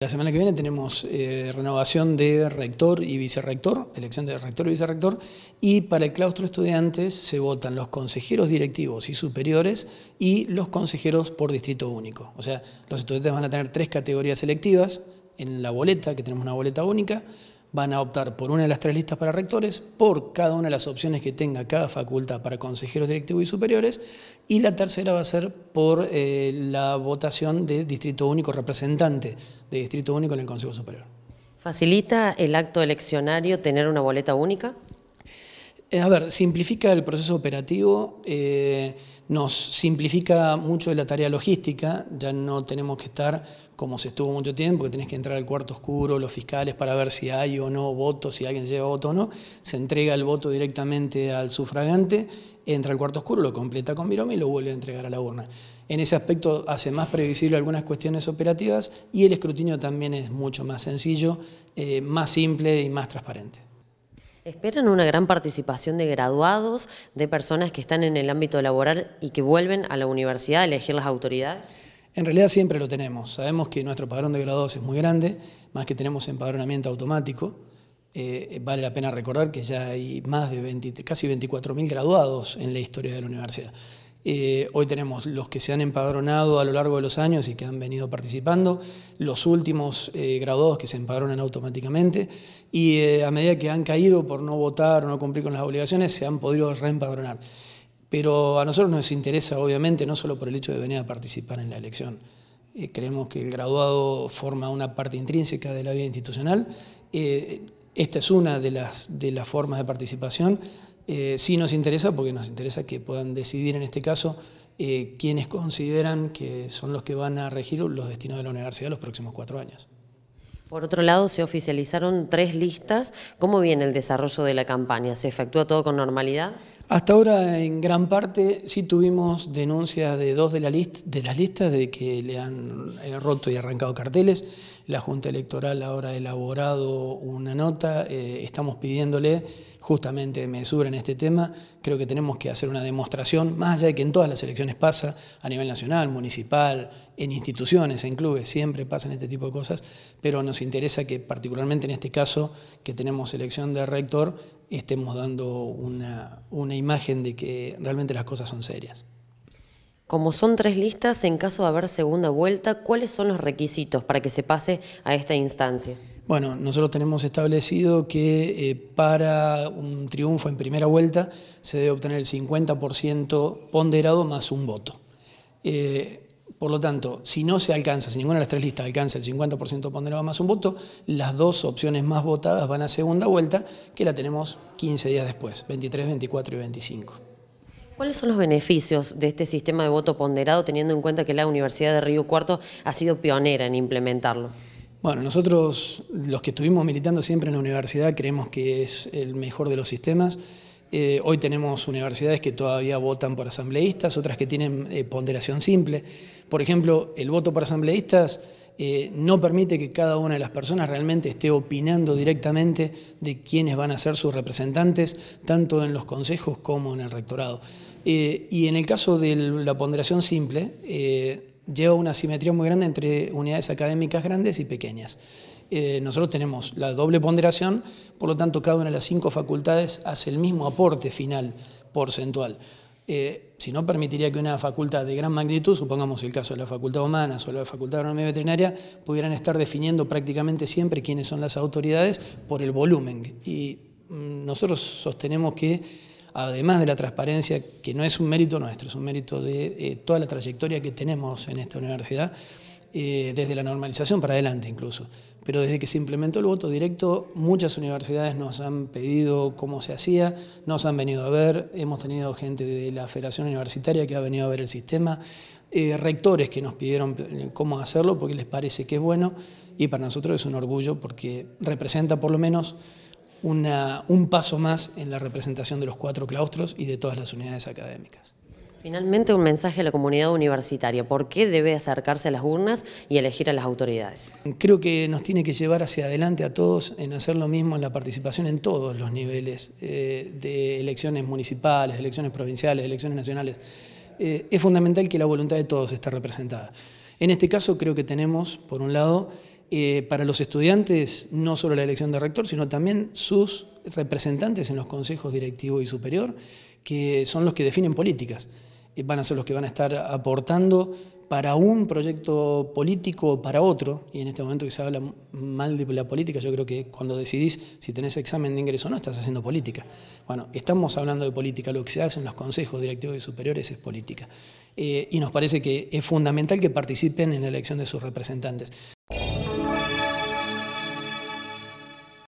La semana que viene tenemos eh, renovación de rector y vicerrector, elección de rector y vicerrector, y para el claustro de estudiantes se votan los consejeros directivos y superiores y los consejeros por distrito único. O sea, los estudiantes van a tener tres categorías selectivas en la boleta, que tenemos una boleta única, van a optar por una de las tres listas para rectores, por cada una de las opciones que tenga cada facultad para consejeros directivos y superiores, y la tercera va a ser por eh, la votación de distrito único representante de distrito único en el Consejo Superior. ¿Facilita el acto eleccionario tener una boleta única? Eh, a ver, simplifica el proceso operativo. Eh, nos simplifica mucho la tarea logística, ya no tenemos que estar como se estuvo mucho tiempo, que tenés que entrar al cuarto oscuro, los fiscales para ver si hay o no voto, si alguien lleva voto o no, se entrega el voto directamente al sufragante, entra al cuarto oscuro, lo completa con miromi y lo vuelve a entregar a la urna. En ese aspecto hace más previsible algunas cuestiones operativas y el escrutinio también es mucho más sencillo, eh, más simple y más transparente. ¿Esperan una gran participación de graduados, de personas que están en el ámbito laboral y que vuelven a la universidad a elegir las autoridades? En realidad siempre lo tenemos. Sabemos que nuestro padrón de graduados es muy grande, más que tenemos empadronamiento automático. Eh, vale la pena recordar que ya hay más de casi 24.000 graduados en la historia de la universidad. Eh, hoy tenemos los que se han empadronado a lo largo de los años y que han venido participando, los últimos eh, graduados que se empadronan automáticamente y eh, a medida que han caído por no votar o no cumplir con las obligaciones se han podido reempadronar. Pero a nosotros nos interesa obviamente no solo por el hecho de venir a participar en la elección, creemos que el graduado forma una parte intrínseca de la vida institucional. esta es una de las formas de participación eh, sí nos interesa porque nos interesa que puedan decidir en este caso eh, quienes consideran que son los que van a regir los destinos de la universidad los próximos cuatro años. Por otro lado, se oficializaron tres listas. ¿Cómo viene el desarrollo de la campaña? ¿Se efectúa todo con normalidad? Hasta ahora, en gran parte, sí tuvimos denuncias de dos de, la de las listas de que le han eh, roto y arrancado carteles la Junta Electoral ahora ha elaborado una nota, eh, estamos pidiéndole justamente mesura en este tema, creo que tenemos que hacer una demostración, más allá de que en todas las elecciones pasa, a nivel nacional, municipal, en instituciones, en clubes, siempre pasan este tipo de cosas, pero nos interesa que particularmente en este caso, que tenemos elección de rector, estemos dando una imagen de que realmente las cosas son serias. Como son tres listas, en caso de haber segunda vuelta, ¿cuáles son los requisitos para que se pase a esta instancia? Bueno, nosotros tenemos establecido que eh, para un triunfo en primera vuelta se debe obtener el 50% ponderado más un voto. Eh, por lo tanto, si no se alcanza, si ninguna de las tres listas alcanza el 50% ponderado más un voto, las dos opciones más votadas van a segunda vuelta, que la tenemos 15 días después, 23, 24 y 25. ¿Cuáles son los beneficios de este sistema de voto ponderado teniendo en cuenta que la Universidad de Río Cuarto ha sido pionera en implementarlo? Bueno, nosotros los que estuvimos militando siempre en la universidad creemos que es el mejor de los sistemas. Eh, hoy tenemos universidades que todavía votan por asambleístas, otras que tienen eh, ponderación simple. Por ejemplo, el voto por asambleístas eh, no permite que cada una de las personas realmente esté opinando directamente de quiénes van a ser sus representantes, tanto en los consejos como en el rectorado. Eh, y en el caso de la ponderación simple, eh, lleva una simetría muy grande entre unidades académicas grandes y pequeñas. nosotros tenemos la doble ponderación, por lo tanto cada una de las cinco facultades hace el mismo aporte final porcentual. Eh, si no, permitiría que una facultad de gran magnitud, supongamos el caso de la facultad humana o la facultad de agronomía veterinaria, pudieran estar definiendo prácticamente siempre quiénes son las autoridades por el volumen. Y mm, nosotros sostenemos que, además de la transparencia, que no es un mérito nuestro, es un mérito de eh, toda la trayectoria que tenemos en esta universidad, eh, desde la normalización para adelante incluso, pero desde que se implementó el voto directo, muchas universidades nos han pedido cómo se hacía, nos han venido a ver, hemos tenido gente de la Federación Universitaria que ha venido a ver el sistema, eh, rectores que nos pidieron cómo hacerlo porque les parece que es bueno y para nosotros es un orgullo porque representa por lo menos un paso más en la representación de los cuatro claustros y de todas las unidades académicas. Finalmente, un mensaje a la comunidad universitaria. ¿Por qué debe acercarse a las urnas y elegir a las autoridades? Creo que nos tiene que llevar hacia adelante a todos en hacer lo mismo en la participación en todos los niveles eh, de elecciones municipales, elecciones provinciales, elecciones nacionales. Eh, es fundamental que la voluntad de todos esté representada. En este caso creo que tenemos, por un lado, eh, para los estudiantes no solo la elección de rector, sino también sus representantes en los consejos directivo y superior, que son los que definen políticas van a ser los que van a estar aportando para un proyecto político o para otro, y en este momento que se habla mal de la política, yo creo que cuando decidís si tenés examen de ingreso o no, estás haciendo política. Bueno, estamos hablando de política, lo que se hace en los consejos directivos y superiores es política. Eh, y nos parece que es fundamental que participen en la elección de sus representantes.